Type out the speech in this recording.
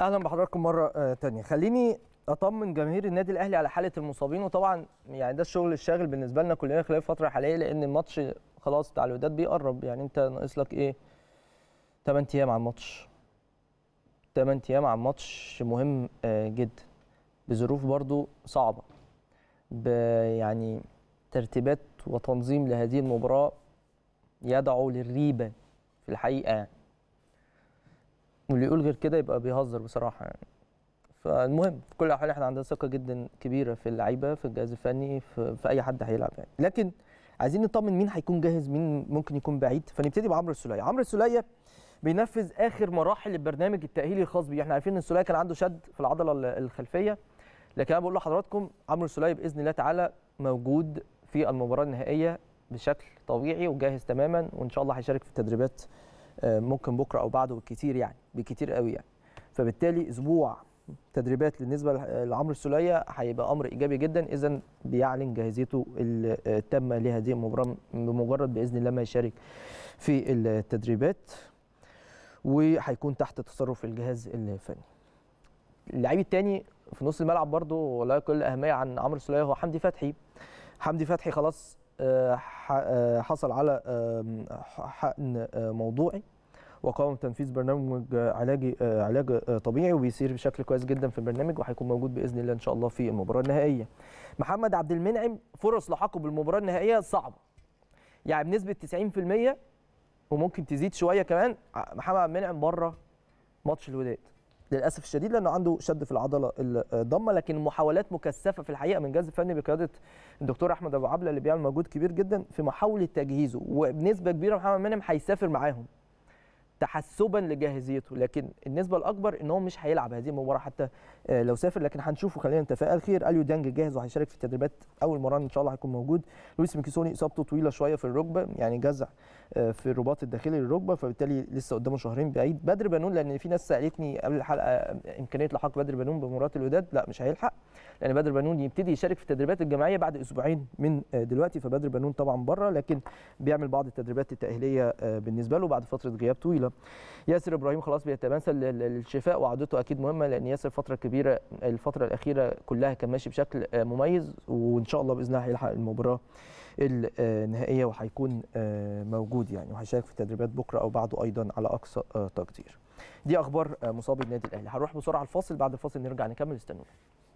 اهلا بحضراتكم مره آه، تانية خليني اطمن جماهير النادي الاهلي على حاله المصابين وطبعا يعني ده الشغل الشاغل بالنسبه لنا كلنا خلال الفتره الحاليه لان الماتش خلاص بتاع الوداد بيقرب يعني انت ناقص لك ايه 8 ايام على الماتش 8 ايام على الماتش مهم آه، جدا بظروف برضو صعبه يعني ترتيبات وتنظيم لهذه المباراه يدعو للريبه في الحقيقه يعني واللي يقول غير كده يبقى بيهزر بصراحه يعني فالمهم في كل الاحوال احنا عندنا ثقه جدا كبيره في اللعيبه في الجهاز الفني في, في اي حد هيلعب يعني لكن عايزين نطمن مين هيكون جاهز مين ممكن يكون بعيد فنبتدي بعمرو السلية عمرو السلية بينفذ اخر مراحل البرنامج التاهيلي الخاص بيه احنا عارفين ان السلية كان عنده شد في العضله الخلفيه لكن انا بقول لحضراتكم عمرو السلية باذن الله تعالى موجود في المباراه النهائيه بشكل طبيعي وجاهز تماما وان شاء الله هيشارك في التدريبات آه، ممكن بكره او بعده بالكتير يعني بكثير قوي يعني فبالتالي اسبوع تدريبات بالنسبه لعمرو السوليه هيبقى امر ايجابي جدا اذا بيعلن جاهزيته التامه لهذه المباراه بمجرد باذن الله ما يشارك في التدريبات وهيكون تحت تصرف الجهاز الفني. اللعيب الثاني في نص الملعب برضه ولا يقل اهميه عن عمرو السوليه هو حمدي فتحي. حمدي فتحي خلاص آه، حصل على حقن آه، موضوعي وقام بتنفيذ برنامج علاجي آه، علاج طبيعي وبيسير بشكل كويس جدا في البرنامج وهيكون موجود باذن الله ان شاء الله في المباراه النهائيه. محمد عبد المنعم فرص لحاقه بالمباراه النهائيه صعبه. يعني بنسبه 90% وممكن تزيد شويه كمان محمد عبد المنعم بره ماتش الوداد. للاسف الشديد لانه عنده شد في العضله الضمه لكن محاولات مكثفه في الحقيقه من جهاز الفني بقياده الدكتور احمد ابو عبله اللي بيعمل مجهود كبير جدا في محاوله تجهيزه وبنسبه كبيره محمد منعم هيسافر معاهم تحسبا لجاهزيته لكن النسبه الاكبر ان هو مش هيلعب هذه المباراه حتى آه، لو سافر لكن هنشوفه خلينا نتفائل خير اليو دانج جاهز وهيشارك في التدريبات اول مره ان شاء الله هيكون موجود لويس ميكيسوني اصابته طويله شويه في الركبه يعني جزع آه، في الرباط الداخلي للركبه فبالتالي لسه قدامه شهرين بعيد بدر بنون لان في ناس سالتني قبل الحلقه آه، امكانيه لحاق بدر بنون بمباراه الوداد لا مش هيلحق لان بدر بنون يبتدي يشارك في التدريبات الجماعيه بعد اسبوعين من دلوقتي فبدر بنون طبعا بره لكن بيعمل بعض التدريبات التاهيليه بالنسبه له بعد فتره غياب طويله الرهيبه ياسر ابراهيم خلاص بيتمثل للشفاء وعودته اكيد مهمه لان ياسر فتره كبيره الفتره الاخيره كلها كان ماشي بشكل آه، مميز وان شاء الله باذن الله هيلحق المباراه النهائيه وهيكون آه، موجود يعني وهيشارك في التدريبات بكره او بعده ايضا على اقصى آه، تقدير. دي اخبار مصابي النادي الاهلي هنروح بسرعه الفاصل بعد الفاصل نرجع نكمل استنونا.